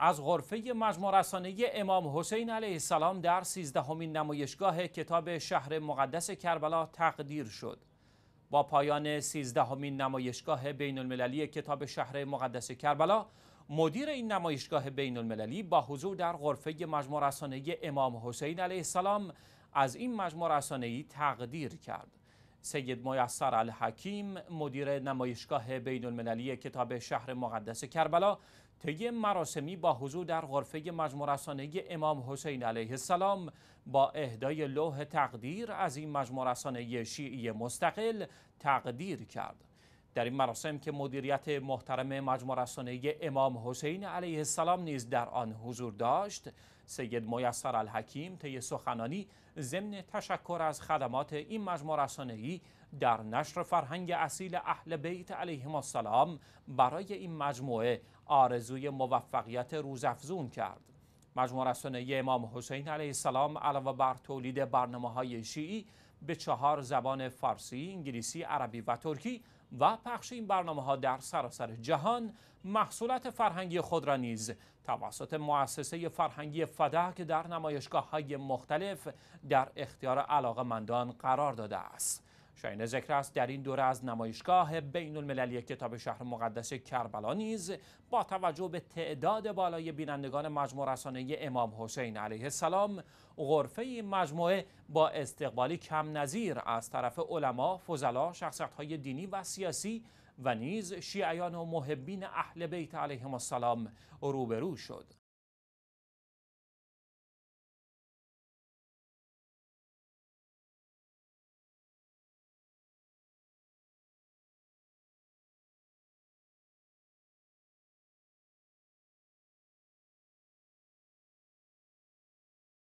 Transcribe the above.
از غرفه مجموع رسانه امام حسین علیه السلام در سیزدهمین نمایشگاه کتاب شهر مقدس کربلا تقدیر شد. با پایان سیزدهمین نمایشگاه بین المللی کتاب شهر مقدس کربلا مدیر این نمایشگاه بین المللی با حضور در غرفه مجموع امام حسین علیه السلام از این مجموع تقدیر کرد. سید میسر الحکیم مدیر نمایشگاه بین المللی کتاب شهر مقدس کربلا طی مراسمی با حضور در غرفه مجموع رسانه امام حسین علیه السلام با اهدای لوح تقدیر از این مجموع رسانه شیعی مستقل تقدیر کرد. در این مراسم که مدیریت محترم مجموع رسانه امام حسین علیه السلام نیز در آن حضور داشت سید میسر الحکیم طی سخنانی ضمن تشکر از خدمات این مجموع ای در نشر فرهنگ اصیل اهل بیت علیهم السلام برای این مجموعه آرزوی موفقیت روزافزون کرد مجموع رسانه امام حسین علیه السلام علاوه بر تولید برنامه های شیعی به چهار زبان فارسی، انگلیسی، عربی و ترکی و پخش این برنامه ها در سراسر جهان محصولات فرهنگی خود را نیز توسط مؤسسه فرهنگی فدک در نمایشگاه های مختلف در اختیار علاقه مندان قرار داده است. شاین ذکر است در این دوره از نمایشگاه بین المللی کتاب شهر مقدس کربلا نیز با توجه به تعداد بالای بینندگان مجموع رسانه امام حسین علیه السلام غرفه مجموعه با استقبالی کم نظیر از طرف علما، فضلا، شخصیت‌های دینی و سیاسی و نیز شیعیان و محبین اهل بیت علیه السلام روبرو شد.